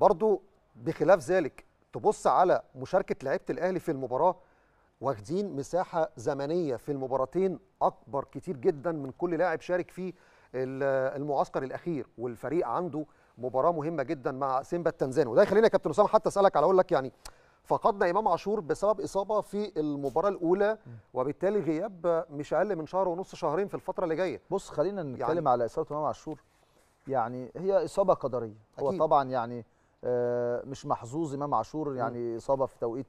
برضو بخلاف ذلك تبص على مشاركه لعيبه الاهلي في المباراه واخدين مساحه زمنيه في المباراتين اكبر كتير جدا من كل لاعب شارك في المعسكر الاخير والفريق عنده مباراه مهمه جدا مع سيمبا التنزاني وده يخليني يا كابتن اسامه حتى اسالك على اقول لك يعني فقدنا امام عاشور بسبب اصابه في المباراه الاولى وبالتالي غياب مش اقل من شهر ونص شهرين في الفتره اللي جايه بص خلينا نتكلم يعني على اصابه امام عاشور يعني هي اصابه قدريه أكيد. هو طبعا يعني آه، مش محظوظ امام عاشور يعني اصابه في توقيت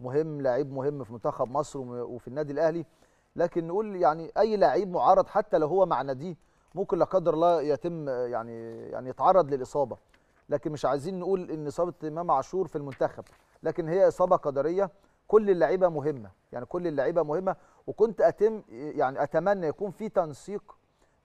مهم لعيب مهم في منتخب مصر وفي النادي الاهلي لكن نقول يعني اي لعيب معرض حتى لو هو مع ناديه ممكن لا قدر الله يتم يعني يعني يتعرض للاصابه لكن مش عايزين نقول ان اصابه امام عاشور في المنتخب لكن هي اصابه قدريه كل اللعيبه مهمه يعني كل اللعيبه مهمه وكنت اتم يعني اتمنى يكون في تنسيق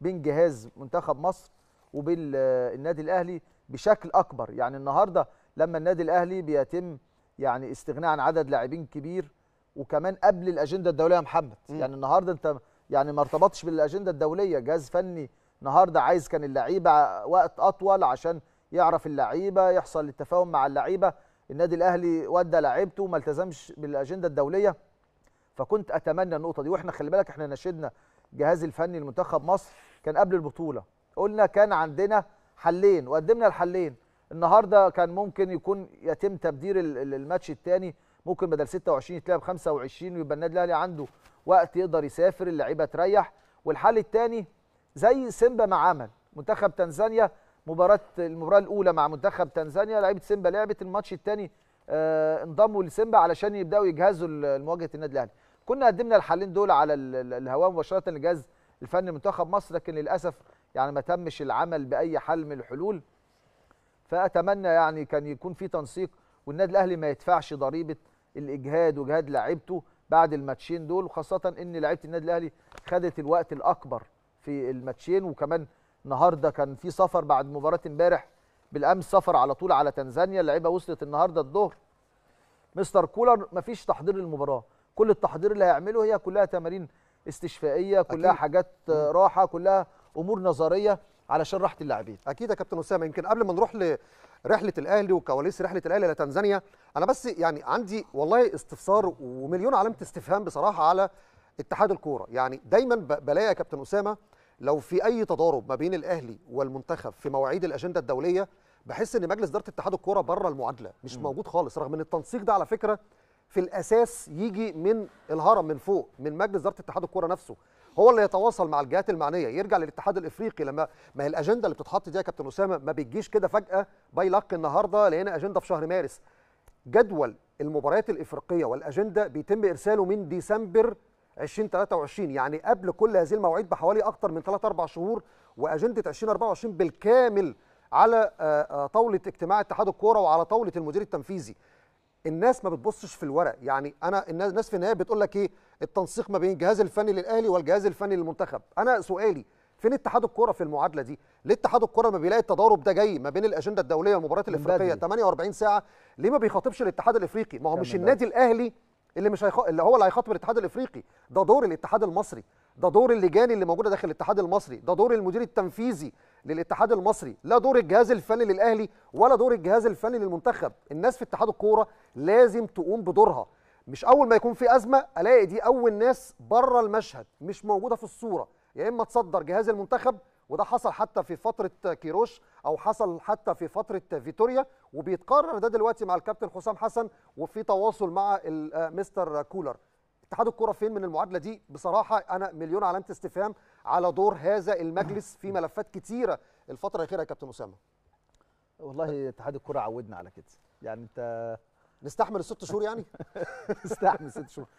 بين جهاز منتخب مصر وبين النادي الاهلي بشكل اكبر يعني النهارده لما النادي الاهلي بيتم يعني استغناء عن عدد لاعبين كبير وكمان قبل الاجنده الدوليه يا محمد م. يعني النهارده انت يعني ما ارتبطش بالاجنده الدوليه جهاز فني النهارده عايز كان اللعيبه وقت اطول عشان يعرف اللعيبه يحصل التفاهم مع اللعيبه النادي الاهلي ودى لعيبته وما التزمش بالاجنده الدوليه فكنت اتمنى النقطه دي واحنا خلي بالك احنا ناشدنا جهاز الفني لمنتخب مصر كان قبل البطوله قلنا كان عندنا حلين وقدمنا الحلين النهارده كان ممكن يكون يتم تبدير الماتش الثاني ممكن بدل 26 يتلعب 25 ويبقى النادي الاهلي عنده وقت يقدر يسافر اللعيبه تريح والحل الثاني زي سيمبا ما عمل منتخب تنزانيا مباراه المباراه الاولى مع منتخب تنزانيا لعيبه سيمبا لعبت الماتش الثاني آه انضموا لسيمبا علشان يبداوا يجهزوا لمواجهه النادي الاهلي كنا قدمنا الحلين دول على الهواء مباشره لجهاز الفني منتخب مصر لكن للاسف يعني ما تمش العمل باي حل من الحلول فاتمنى يعني كان يكون في تنسيق والنادي الاهلي ما يدفعش ضريبه الاجهاد وجهاد لعيبته بعد الماتشين دول وخاصه ان لعيبه النادي الاهلي خدت الوقت الاكبر في الماتشين وكمان النهارده كان في سفر بعد مباراه امبارح بالامس سفر على طول على تنزانيا اللعيبه وصلت النهارده الظهر مستر كولر ما فيش تحضير للمباراه كل التحضير اللي هيعمله هي كلها تمارين استشفائيه كلها أكيد. حاجات راحه كلها امور نظريه علشان راحه اللاعبين اكيد يا كابتن اسامه يمكن قبل ما نروح لرحله الاهلي وكواليس رحله الاهلي لتنزانيا انا بس يعني عندي والله استفسار ومليون علامه استفهام بصراحه على اتحاد الكوره يعني دايما بلاقي يا كابتن اسامه لو في اي تضارب ما بين الاهلي والمنتخب في مواعيد الاجنده الدوليه بحس ان مجلس اداره اتحاد الكوره بره المعادله مش م. موجود خالص رغم ان التنسيق ده على فكره في الاساس يجي من الهرم من فوق من مجلس اداره اتحاد الكوره نفسه هو اللي يتواصل مع الجهات المعنيه يرجع للاتحاد الافريقي لما ما هي الاجنده اللي بتتحط دي يا كابتن اسامه ما بتجيش كده فجاه باي لك النهارده لقينا اجنده في شهر مارس جدول المباريات الافريقيه والاجنده بيتم ارساله من ديسمبر 2023 يعني قبل كل هذه المواعيد بحوالي اكتر من 3 4 شهور واجنده 2024 بالكامل على آه، آه، طاوله اجتماع اتحاد الكوره وعلى طاوله المدير التنفيذي الناس ما بتبصش في الورق يعني انا الناس في النهايه بتقول لك ايه التنسيق ما بين الجهاز الفني للاهلي والجهاز الفني للمنتخب انا سؤالي فين اتحاد الكره في المعادله دي ليه اتحاد الكره ما بيلاقي التضارب ده جاي ما بين الاجنده الدوليه والمباريات الافريقيه 48 ساعه ليه ما بيخاطبش الاتحاد الافريقي ما هو مش النادي الاهلي اللي مش هيخ... اللي هو اللي هيخاطب الاتحاد الافريقي ده دور الاتحاد المصري ده دور اللجان اللي موجوده داخل الاتحاد المصري ده دور المدير التنفيذي للاتحاد المصري لا دور الجهاز الفني للاهلي ولا دور الجهاز الفني للمنتخب الناس في اتحاد الكوره لازم تقوم بدورها مش اول ما يكون في ازمه الاقي دي اول ناس بره المشهد مش موجوده في الصوره يا اما تصدر جهاز المنتخب وده حصل حتى في فتره كيروش او حصل حتى في فتره فيتوريا وبيتقرر ده دلوقتي مع الكابتن حسام حسن وفي تواصل مع آه، مستر كولر اتحاد الكره فين من المعادله دي بصراحه انا مليون علامه استفهام على دور هذا المجلس في ملفات كتيره الفتره الاخيره يا كابتن اسامه والله اتحاد الكره عودنا على كده يعني انت نستحمل الست شهور يعني نستحمل الست شهور